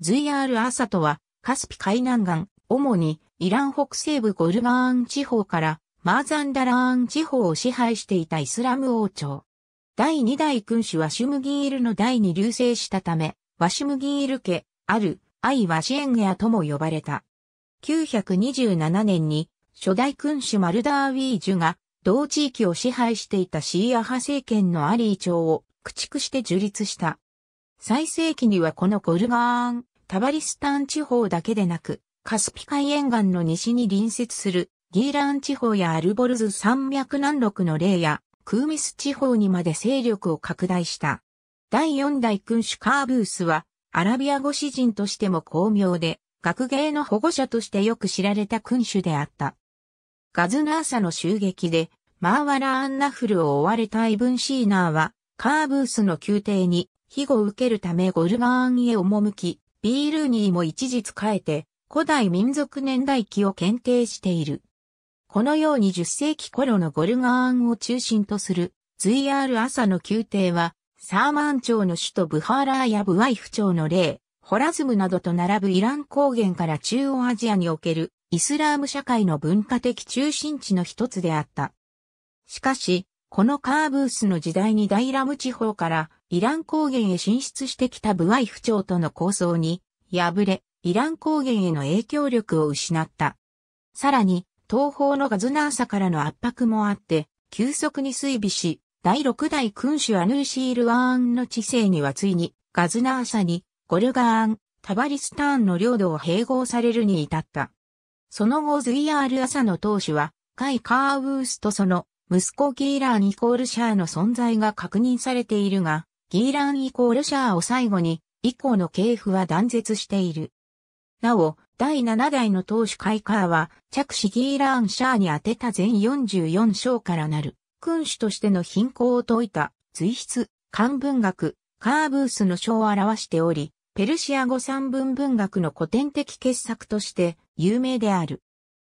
ズイアール・アサトは、カスピ海南岸、主にイラン北西部ゴルガーン地方からマーザンダラーン地方を支配していたイスラム王朝。第2代君主はシュムギールの第に流星したため、ワシュムギール家、ある、アイ・ワシエンゲアとも呼ばれた。927年に、初代君主マルダーウィージュが、同地域を支配していたシーア派政権のアリー朝を駆逐して樹立した。最盛期にはこのゴルガーンタバリスタン地方だけでなく、カスピ海沿岸の西に隣接するギーラン地方やアルボルズ山脈南麓の例やクーミス地方にまで勢力を拡大した。第四代君主カーブースはアラビア語詩人としても巧妙で学芸の保護者としてよく知られた君主であった。ガズナーサの襲撃でマーワラ・アンナフルを追われたイブン・シーナーはカーブースの宮廷に庇護を受けるためゴルガーンへ赴き、ビールニーも一日変えて、古代民族年代記を検定している。このように10世紀頃のゴルガーンを中心とする、随アール朝の宮廷は、サーマン朝の首都ブハーラーやブワイフ朝の例、ホラズムなどと並ぶイラン高原から中央アジアにおけるイスラーム社会の文化的中心地の一つであった。しかし、このカーブースの時代にダイラム地方からイラン高原へ進出してきたブワイフ朝との構想に敗れ、イラン高原への影響力を失った。さらに、東方のガズナーサからの圧迫もあって、急速に衰微し、第六代君主アヌーシール・ワーンの治世にはついに、ガズナーサに、ゴルガーン、タバリスターンの領土を併合されるに至った。その後ズイアール・アサの当主は、カイ・カーウースとその息子ギーランイコールシャーの存在が確認されているが、ギーランイコールシャーを最後に、以降の系譜は断絶している。なお、第7代の当主カイカーは、着手ギーラーンシャーに当てた全44章からなる、君主としての貧困を説いた、随筆、漢文学、カーブースの章を表しており、ペルシア語三文文学の古典的傑作として有名である。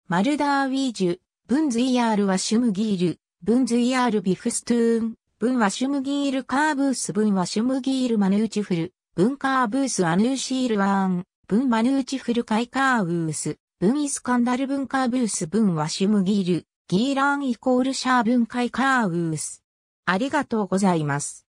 マルダーウィージュ、ブンズイヤールはシュムギール、文ズイアールビフストゥーン、文はシュムギールカーブース文はシュムギールマヌーチフル、文カーブースアヌーシールワーン、文マヌーチフルカイカーブース、文イスカンダルンカーブース文はシュムギール、ギーランイコールシャーンカイカーブース。ありがとうございます。